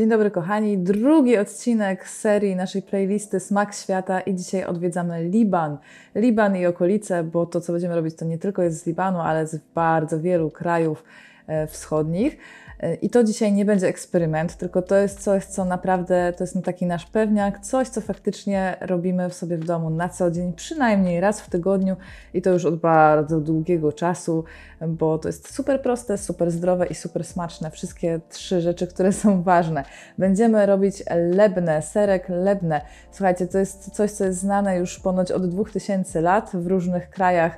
Dzień dobry kochani, drugi odcinek serii naszej playlisty Smak Świata i dzisiaj odwiedzamy Liban. Liban i okolice, bo to co będziemy robić to nie tylko jest z Libanu, ale z bardzo wielu krajów E, wschodnich. E, I to dzisiaj nie będzie eksperyment, tylko to jest coś, co naprawdę to jest no taki nasz pewniak, coś, co faktycznie robimy w sobie w domu na co dzień, przynajmniej raz w tygodniu i to już od bardzo długiego czasu, bo to jest super proste, super zdrowe i super smaczne. Wszystkie trzy rzeczy, które są ważne. Będziemy robić lebne, serek lebne. Słuchajcie, to jest coś, co jest znane już ponoć od 2000 lat w różnych krajach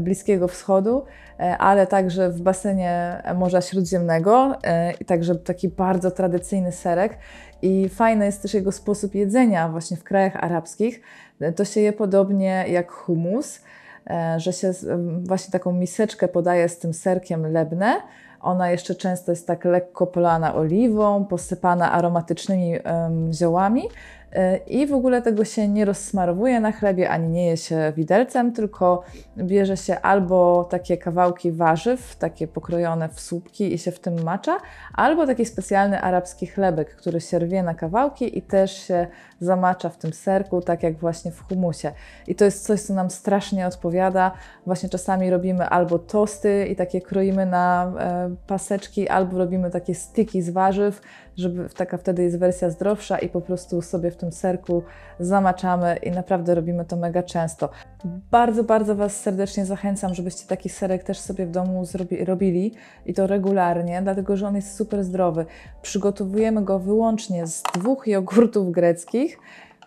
Bliskiego Wschodu, e, ale także w basenie Morza Śródziemnego, e, i także taki bardzo tradycyjny serek. I fajny jest też jego sposób jedzenia właśnie w krajach arabskich. E, to się je podobnie jak humus, że się właśnie taką miseczkę podaje z tym serkiem lebne, ona jeszcze często jest tak lekko polana oliwą, posypana aromatycznymi ziołami, i w ogóle tego się nie rozsmarowuje na chlebie, ani nie je się widelcem, tylko bierze się albo takie kawałki warzyw, takie pokrojone w słupki i się w tym macza, albo taki specjalny arabski chlebek, który się rwie na kawałki i też się zamacza w tym serku, tak jak właśnie w humusie. I to jest coś, co nam strasznie odpowiada. Właśnie czasami robimy albo tosty i takie kroimy na e, paseczki, albo robimy takie styki z warzyw, żeby taka wtedy jest wersja zdrowsza i po prostu sobie w tym serku zamaczamy i naprawdę robimy to mega często. Bardzo, bardzo Was serdecznie zachęcam, żebyście taki serek też sobie w domu zrobi, robili i to regularnie, dlatego że on jest super zdrowy. Przygotowujemy go wyłącznie z dwóch jogurtów greckich,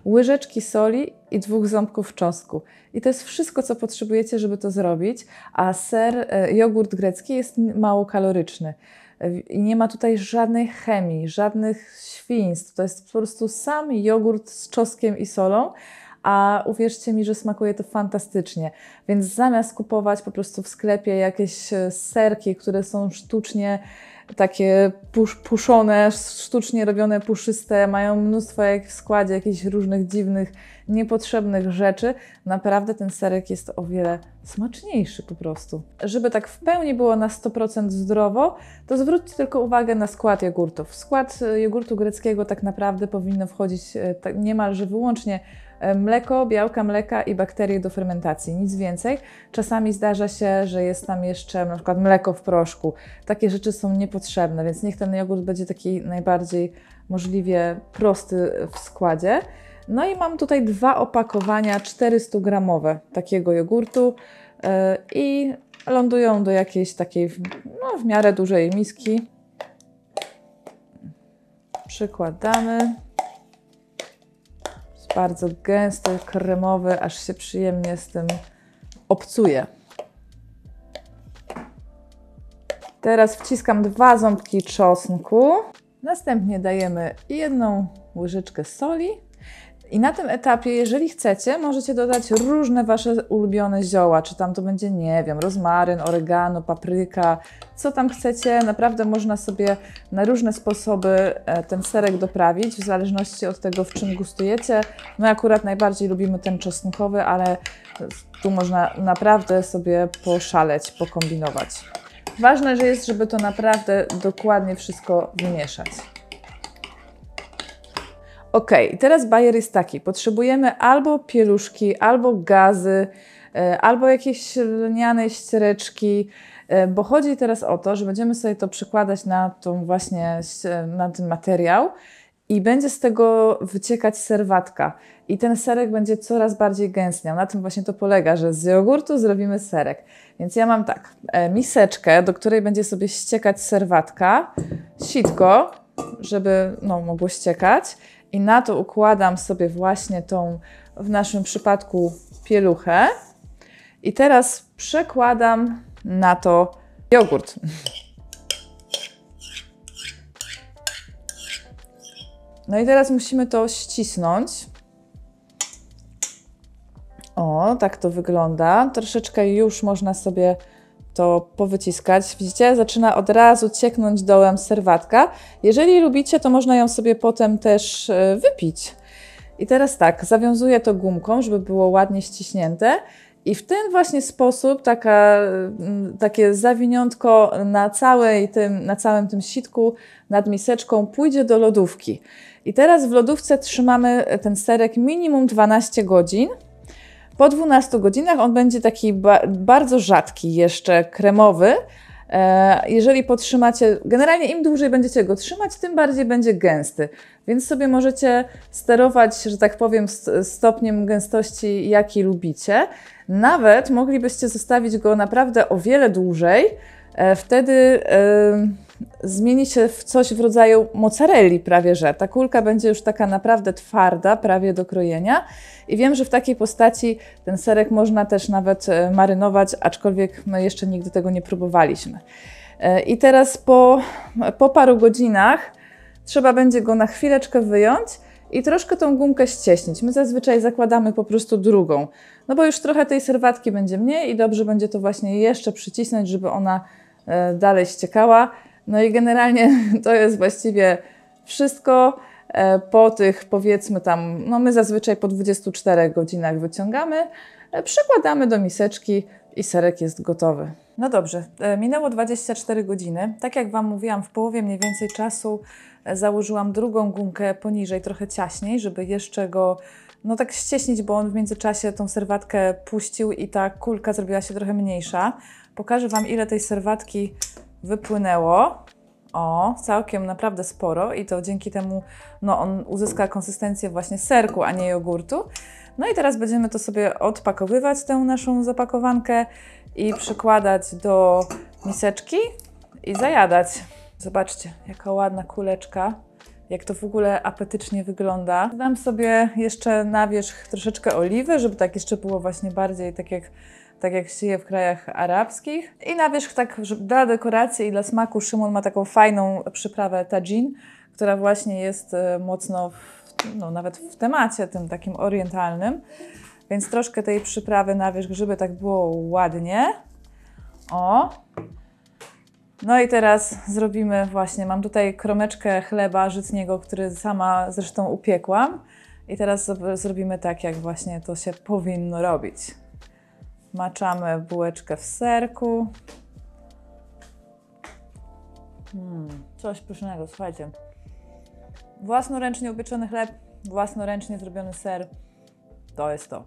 łyżeczki soli i dwóch ząbków czosnku. I to jest wszystko, co potrzebujecie, żeby to zrobić, a ser, e, jogurt grecki jest mało kaloryczny nie ma tutaj żadnej chemii, żadnych świństw. To jest po prostu sam jogurt z czosnkiem i solą a uwierzcie mi, że smakuje to fantastycznie. Więc zamiast kupować po prostu w sklepie jakieś e, serki, które są sztucznie takie pusz, puszone, sztucznie robione, puszyste, mają mnóstwo jak w składzie jakichś różnych dziwnych, niepotrzebnych rzeczy, naprawdę ten serek jest o wiele smaczniejszy po prostu. Żeby tak w pełni było na 100% zdrowo, to zwróćcie tylko uwagę na skład jogurtów. W skład e, jogurtu greckiego tak naprawdę powinno wchodzić e, tak niemalże wyłącznie E, mleko, białka mleka i bakterie do fermentacji, nic więcej. Czasami zdarza się, że jest tam jeszcze na przykład mleko w proszku. Takie rzeczy są niepotrzebne, więc niech ten jogurt będzie taki najbardziej możliwie prosty w składzie. No i mam tutaj dwa opakowania 400 gramowe takiego jogurtu e, i lądują do jakiejś takiej no, w miarę dużej miski. Przykładamy bardzo gęsty, kremowy, aż się przyjemnie z tym obcuje. Teraz wciskam dwa ząbki czosnku. Następnie dajemy jedną łyżeczkę soli i na tym etapie, jeżeli chcecie, możecie dodać różne wasze ulubione zioła, czy tam to będzie, nie wiem, rozmaryn, oregano, papryka, co tam chcecie. Naprawdę można sobie na różne sposoby e, ten serek doprawić, w zależności od tego, w czym gustujecie. My akurat najbardziej lubimy ten czosnkowy, ale tu można naprawdę sobie poszaleć, pokombinować. Ważne, że jest, żeby to naprawdę dokładnie wszystko wymieszać. Ok, teraz bajer jest taki. Potrzebujemy albo pieluszki, albo gazy, e, albo jakieś lniane ściereczki, e, bo chodzi teraz o to, że będziemy sobie to przykładać na tą właśnie, na ten materiał i będzie z tego wyciekać serwatka. I ten serek będzie coraz bardziej gęstniał. Na tym właśnie to polega, że z jogurtu zrobimy serek. Więc ja mam tak, e, miseczkę, do której będzie sobie ściekać serwatka, sitko, żeby no, mogło ściekać i na to układam sobie właśnie tą, w naszym przypadku, pieluchę. I teraz przekładam na to jogurt. No i teraz musimy to ścisnąć. O, tak to wygląda. Troszeczkę już można sobie to powyciskać. Widzicie, zaczyna od razu cieknąć dołem serwatka. Jeżeli lubicie, to można ją sobie potem też e, wypić. I teraz tak, zawiązuję to gumką, żeby było ładnie ściśnięte. I w ten właśnie sposób taka, mm, takie zawiniątko na, całej tym, na całym tym sitku nad miseczką pójdzie do lodówki. I teraz w lodówce trzymamy ten serek minimum 12 godzin. Po 12 godzinach on będzie taki ba bardzo rzadki, jeszcze kremowy. E, jeżeli potrzymacie, generalnie im dłużej będziecie go trzymać, tym bardziej będzie gęsty, więc sobie możecie sterować, że tak powiem, stopniem gęstości, jaki lubicie. Nawet moglibyście zostawić go naprawdę o wiele dłużej. E, wtedy zmieni się w coś w rodzaju mozzarelli prawie że. Ta kulka będzie już taka naprawdę twarda, prawie do krojenia. I wiem, że w takiej postaci ten serek można też nawet e, marynować, aczkolwiek my jeszcze nigdy tego nie próbowaliśmy. E, I teraz po, po paru godzinach trzeba będzie go na chwileczkę wyjąć i troszkę tą gumkę ścieśnić. My zazwyczaj zakładamy po prostu drugą, no bo już trochę tej serwatki będzie mniej i dobrze będzie to właśnie jeszcze przycisnąć, żeby ona e, dalej ściekała. No i generalnie to jest właściwie wszystko. E, po tych powiedzmy tam, no my zazwyczaj po 24 godzinach wyciągamy, e, przykładamy do miseczki i serek jest gotowy. No dobrze, e, minęło 24 godziny. Tak jak Wam mówiłam, w połowie mniej więcej czasu założyłam drugą gumkę poniżej, trochę ciaśniej, żeby jeszcze go no tak ścieśnić, bo on w międzyczasie tą serwatkę puścił i ta kulka zrobiła się trochę mniejsza. Pokażę Wam, ile tej serwatki wypłynęło. O, całkiem naprawdę sporo i to dzięki temu no, on uzyska konsystencję właśnie serku, a nie jogurtu. No i teraz będziemy to sobie odpakowywać, tę naszą zapakowankę i przykładać do miseczki i zajadać. Zobaczcie, jaka ładna kuleczka, jak to w ogóle apetycznie wygląda. Dam sobie jeszcze na wierzch troszeczkę oliwy, żeby tak jeszcze było właśnie bardziej tak jak tak jak się je w krajach arabskich. I na wierzch tak dla dekoracji i dla smaku Szymon ma taką fajną przyprawę tajin, która właśnie jest e, mocno, w, no, nawet w temacie tym takim orientalnym. Więc troszkę tej przyprawy na wierzch, żeby tak było ładnie. O! No i teraz zrobimy właśnie, mam tutaj kromeczkę chleba żytniego, który sama zresztą upiekłam. I teraz zrobimy tak, jak właśnie to się powinno robić. Maczamy bułeczkę w serku. Hmm, coś pysznego, słuchajcie. Własnoręcznie upieczony chleb, własnoręcznie zrobiony ser. To jest to.